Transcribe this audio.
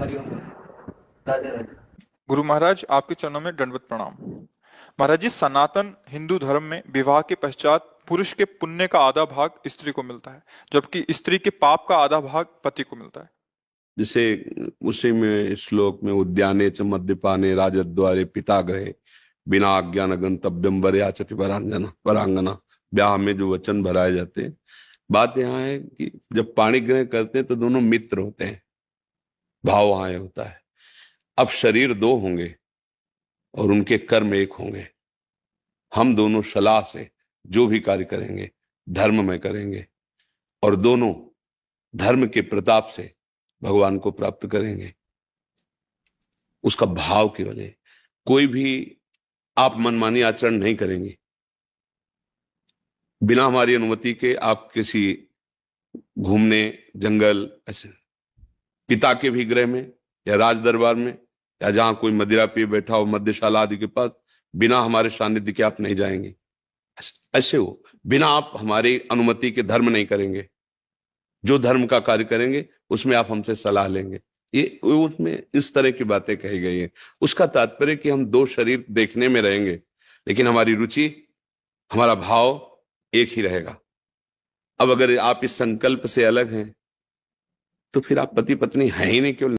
हरिओम गुरु महाराज आपके चरणों में दंडवत प्रणाम महाराज जी सनातन हिंदू धर्म में विवाह के पश्चात पुरुष के पुण्य का आधा भाग स्त्री को मिलता है जबकि स्त्री के पाप का आधा भाग पति को मिलता है जिसे उसी में श्लोक में उद्याने च मद्यपाने राजद्वारे पिताग्रह बिना आज्ञान गंतव्यम वर वरांगना वरांगना ब्याह में जो वचन भराए जाते हैं बात यहाँ है कि जब पाणी ग्रहण करते हैं तो दोनों मित्र होते हैं भाव वहां होता है अब शरीर दो होंगे और उनके कर्म एक होंगे हम दोनों सलाह से जो भी कार्य करेंगे धर्म में करेंगे और दोनों धर्म के प्रताप से भगवान को प्राप्त करेंगे उसका भाव की वजह कोई भी आप मनमानी आचरण नहीं करेंगे बिना हमारी अनुमति के आप किसी घूमने जंगल ऐसे पिता के भी गृह में या राज दरबार में या जहां कोई मदिरा पिए बैठा हो मध्यशाला आदि के पास बिना हमारे सानिध्य के आप नहीं जाएंगे ऐसे हो बिना आप हमारी अनुमति के धर्म नहीं करेंगे जो धर्म का कार्य करेंगे उसमें आप हमसे सलाह लेंगे ये उसमें इस तरह की बातें कही गई है उसका तात्पर्य कि हम दो शरीर देखने में रहेंगे लेकिन हमारी रुचि हमारा भाव एक ही रहेगा अब अगर आप इस संकल्प से अलग हैं तो फिर आप पति पत्नी हैं ही नहीं क्यों